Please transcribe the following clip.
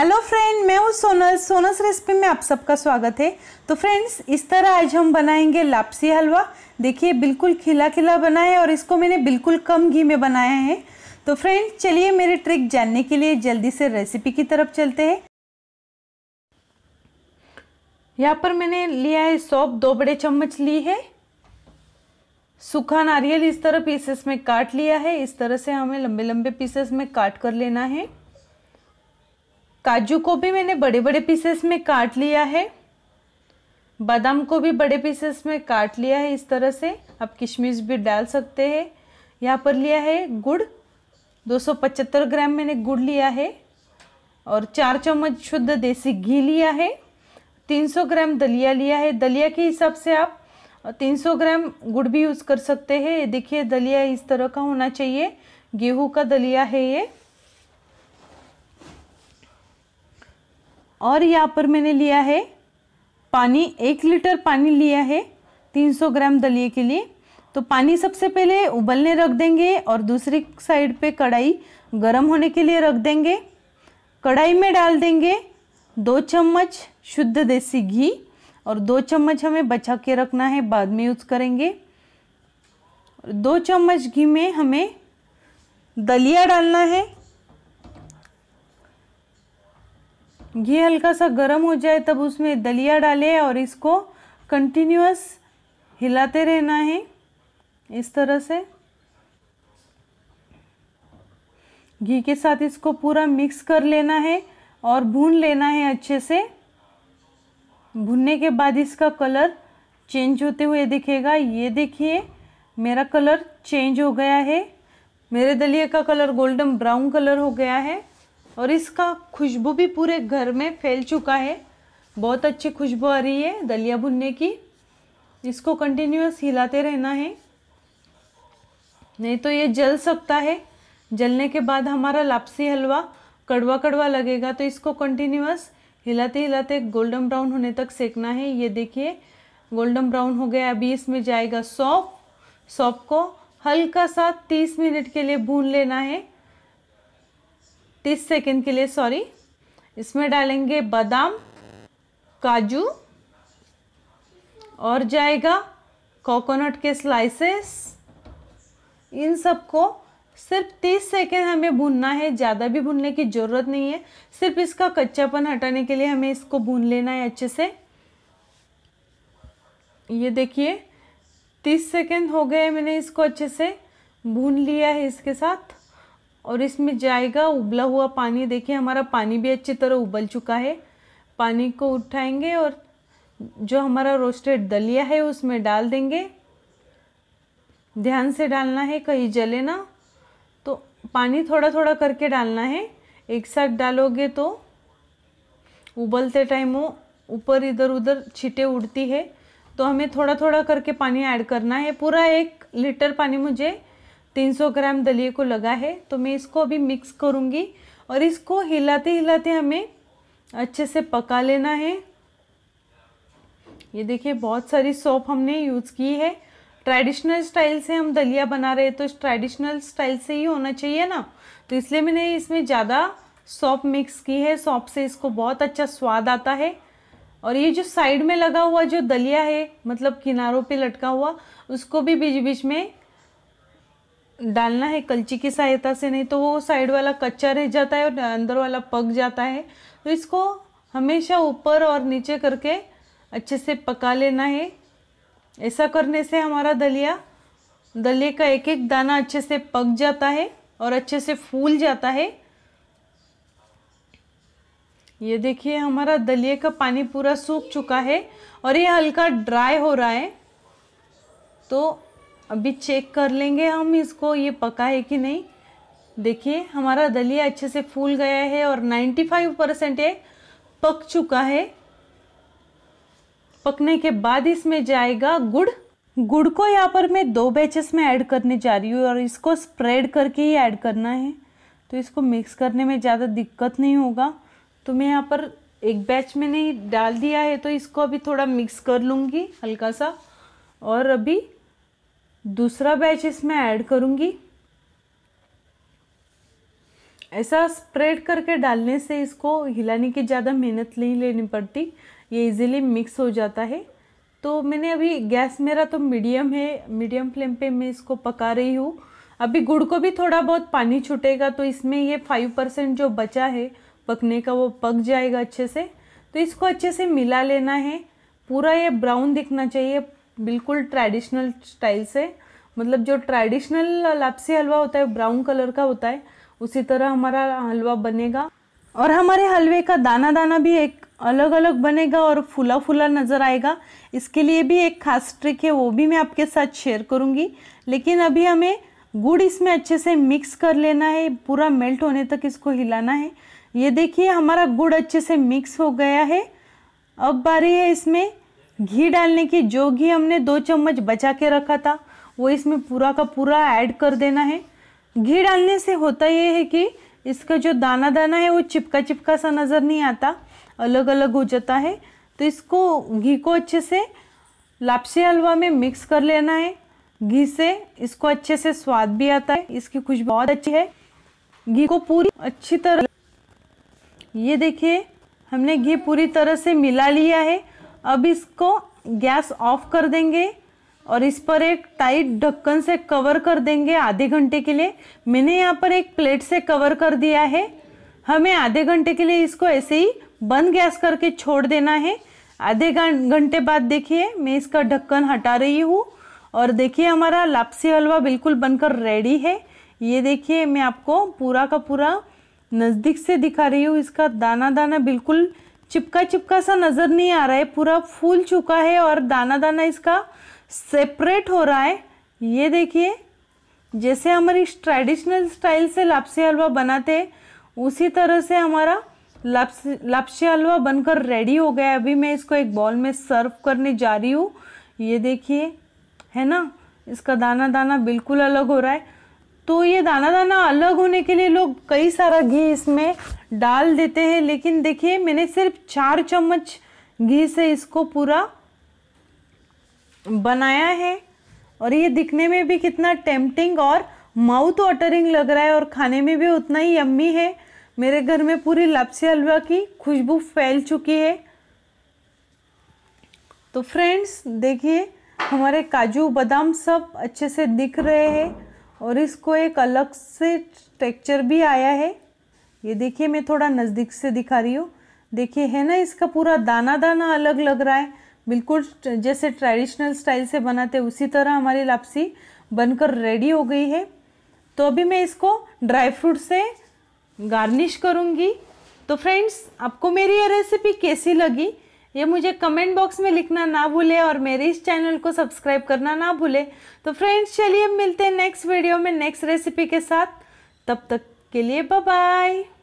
hello friend मैं हूँ Sonal सोनस recipe में आप सबका स्वागत है तो फ्रेंड्स इस तरह आज हम बनाएंगे लापसी हलवा देखिए बिल्कुल खिला खिला बनाया है और इसको मैंने बिल्कुल कम घी में बनाया है तो फ्रेंड्स चलिए मेरे ट्रिक जानने के लिए जल्दी से रेसिपी की तरफ चलते हैं यहाँ पर मैंने लिया है सौप दो बड़े चम्मच ली है सूखा नारियल इस तरह पीसेस में काट लिया है इस तरह से हमें लंबे लंबे पीसेस में काट कर लेना है काजू को भी मैंने बड़े बड़े पीसेस में काट लिया है बादाम को भी बड़े पीसेस में काट लिया है इस तरह से आप किशमिश भी डाल सकते हैं यहाँ पर लिया है गुड़ 275 ग्राम मैंने गुड़ लिया है और चार चम्मच शुद्ध देसी घी लिया है 300 ग्राम दलिया लिया है दलिया के हिसाब से आप 300 ग्राम गुड़ भी यूज़ कर सकते हैं ये देखिए दलिया इस तरह का होना चाहिए गेहूं का दलिया है ये और यहाँ पर मैंने लिया है पानी एक लीटर पानी लिया है 300 ग्राम दलिए के लिए तो पानी सबसे पहले उबलने रख देंगे और दूसरी साइड पे कढ़ाई गर्म होने के लिए रख देंगे कढ़ाई में डाल देंगे दो चम्मच शुद्ध देसी घी और दो चम्मच हमें बचा के रखना है बाद में यूज़ करेंगे दो चम्मच घी में हमें दलिया डालना है घी हल्का सा गर्म हो जाए तब उसमें दलिया डालें और इसको कंटिन्यूस हिलाते रहना है इस तरह से घी के साथ इसको पूरा मिक्स कर लेना है और भून लेना है अच्छे से भूनने के बाद इसका कलर चेंज होते हुए दिखेगा ये देखिए मेरा कलर चेंज हो गया है मेरे दलिया का कलर गोल्डन ब्राउन कलर हो गया है और इसका खुशबू भी पूरे घर में फैल चुका है बहुत अच्छी खुशबू आ रही है दलिया भुनने की इसको कंटिन्यूस हिलाते रहना है नहीं तो ये जल सकता है जलने के बाद हमारा लापसी हलवा कड़वा कड़वा लगेगा तो इसको कंटिन्यूस हिलाते हिलाते गोल्डन ब्राउन होने तक सेकना है ये देखिए गोल्डन ब्राउन हो गया अभी इसमें जाएगा सौंफ सौप को हल्का सा तीस मिनट के लिए भून लेना है तीस सेकेंड के लिए सॉरी इसमें डालेंगे बादाम काजू और जाएगा कोकोनट के स्लाइसेस इन सबको सिर्फ तीस सेकेंड हमें भूनना है ज़्यादा भी भूनने की ज़रूरत नहीं है सिर्फ इसका कच्चापन हटाने के लिए हमें इसको भून लेना है अच्छे से ये देखिए तीस सेकेंड हो गए मैंने इसको अच्छे से भून लिया है इसके साथ और इसमें जाएगा उबला हुआ पानी देखिए हमारा पानी भी अच्छी तरह उबल चुका है पानी को उठाएंगे और जो हमारा रोस्टेड दलिया है उसमें डाल देंगे ध्यान से डालना है कहीं जले ना तो पानी थोड़ा थोड़ा करके डालना है एक साथ डालोगे तो उबलते टाइम वो ऊपर इधर उधर छीटे उड़ती है तो हमें थोड़ा थोड़ा करके पानी ऐड करना है पूरा एक लीटर पानी मुझे 300 ग्राम दलिए को लगा है तो मैं इसको अभी मिक्स करूँगी और इसको हिलाते हिलाते हमें अच्छे से पका लेना है ये देखिए बहुत सारी सौप हमने यूज़ की है ट्रेडिशनल स्टाइल से हम दलिया बना रहे हैं तो ट्रेडिशनल स्टाइल से ही होना चाहिए ना तो इसलिए मैंने इसमें ज़्यादा सौप मिक्स की है सौप से इसको बहुत अच्छा स्वाद आता है और ये जो साइड में लगा हुआ जो दलिया है मतलब किनारों पे लटका हुआ उसको भी बीच बीच में डालना है कलची की सहायता से नहीं तो वो साइड वाला कच्चा रह जाता है और अंदर वाला पक जाता है तो इसको हमेशा ऊपर और नीचे करके अच्छे से पका लेना है ऐसा करने से हमारा दलिया दलिए का एक एक दाना अच्छे से पक जाता है और अच्छे से फूल जाता है ये देखिए हमारा दलिए का पानी पूरा सूख चुका है और ये हल्का ड्राई हो रहा है तो अभी चेक कर लेंगे हम इसको ये पका है कि नहीं देखिए हमारा दलिया अच्छे से फूल गया है और 95 परसेंट ये पक चुका है पकने के बाद इसमें जाएगा गुड़ गुड़ को यहाँ पर मैं दो बैचेस में ऐड करने जा रही हूँ और इसको स्प्रेड करके ही ऐड करना है तो इसको मिक्स करने में ज़्यादा दिक्कत नहीं होगा तो मैं यहाँ पर एक बैच में नहीं डाल दिया है तो इसको अभी थोड़ा मिक्स कर लूँगी हल्का सा और अभी दूसरा बैच इसमें ऐड करूँगी ऐसा स्प्रेड करके डालने से इसको हिलाने की ज़्यादा मेहनत नहीं लेनी पड़ती ये इजीली मिक्स हो जाता है तो मैंने अभी गैस मेरा तो मीडियम है मीडियम फ्लेम पे मैं इसको पका रही हूँ अभी गुड़ को भी थोड़ा बहुत पानी छूटेगा तो इसमें ये फाइव परसेंट जो बचा है पकने का वो पक जाएगा अच्छे से तो इसको अच्छे से मिला लेना है पूरा ये ब्राउन दिखना चाहिए बिल्कुल ट्रेडिशनल स्टाइल से मतलब जो ट्रेडिशनल लापसी हलवा होता है ब्राउन कलर का होता है उसी तरह हमारा हलवा बनेगा और हमारे हलवे का दाना दाना भी एक अलग अलग बनेगा और फूला फूला नज़र आएगा इसके लिए भी एक खास ट्रिक है वो भी मैं आपके साथ शेयर करूँगी लेकिन अभी हमें गुड़ इसमें अच्छे से मिक्स कर लेना है पूरा मेल्ट होने तक इसको हिलाना है ये देखिए हमारा गुड़ अच्छे से मिक्स हो गया है अब बारी है इसमें घी डालने की जो घी हमने दो चम्मच बचा के रखा था वो इसमें पूरा का पूरा ऐड कर देना है घी डालने से होता ये है कि इसका जो दाना दाना है वो चिपका चिपका सा नज़र नहीं आता अलग अलग हो जाता है तो इसको घी को अच्छे से लापसी हलवा में मिक्स कर लेना है घी से इसको अच्छे से स्वाद भी आता है इसकी खुशबू बहुत अच्छी है घी को पूरी अच्छी तरह ये देखिए हमने घी पूरी तरह से मिला लिया है अब इसको गैस ऑफ कर देंगे और इस पर एक टाइट ढक्कन से कवर कर देंगे आधे घंटे के लिए मैंने यहाँ पर एक प्लेट से कवर कर दिया है हमें आधे घंटे के लिए इसको ऐसे ही बंद गैस करके छोड़ देना है आधे घंटे बाद देखिए मैं इसका ढक्कन हटा रही हूँ और देखिए हमारा लापसी हलवा बिल्कुल बनकर रेडी है ये देखिए मैं आपको पूरा का पूरा नज़दीक से दिखा रही हूँ इसका दाना दाना बिल्कुल चिपका चिपका सा नज़र नहीं आ रहा है पूरा फूल चुका है और दाना दाना इसका सेपरेट हो रहा है ये देखिए जैसे हमारी ट्रेडिशनल स्टाइल से लापसी हलवा बनाते हैं उसी तरह से हमारा लापसी लापसी हलवा बनकर रेडी हो गया अभी मैं इसको एक बॉल में सर्व करने जा रही हूँ ये देखिए है ना इसका दाना दाना बिल्कुल अलग हो रहा है तो ये दाना दाना अलग होने के लिए लोग कई सारा घी इसमें डाल देते हैं लेकिन देखिए मैंने सिर्फ चार चम्मच घी से इसको पूरा बनाया है और ये दिखने में भी कितना टेम्पटिंग और माउथ वाटरिंग लग रहा है और खाने में भी उतना ही यम्मी है मेरे घर में पूरी लपसी हलवा की खुशबू फैल चुकी है तो फ्रेंड्स देखिए हमारे काजू बादाम सब अच्छे से दिख रहे हैं और इसको एक अलग से टेक्चर भी आया है ये देखिए मैं थोड़ा नज़दीक से दिखा रही हूँ देखिए है ना इसका पूरा दाना दाना अलग लग रहा है बिल्कुल जैसे ट्रेडिशनल स्टाइल से बनाते उसी तरह हमारी लापसी बनकर रेडी हो गई है तो अभी मैं इसको ड्राई फ्रूट से गार्निश करूँगी तो फ्रेंड्स आपको मेरी ये रेसिपी कैसी लगी ये मुझे कमेंट बॉक्स में लिखना ना भूले और मेरे इस चैनल को सब्सक्राइब करना ना भूले तो फ्रेंड्स चलिए मिलते हैं नेक्स्ट वीडियो में नेक्स्ट रेसिपी के साथ तब तक के लिए बाय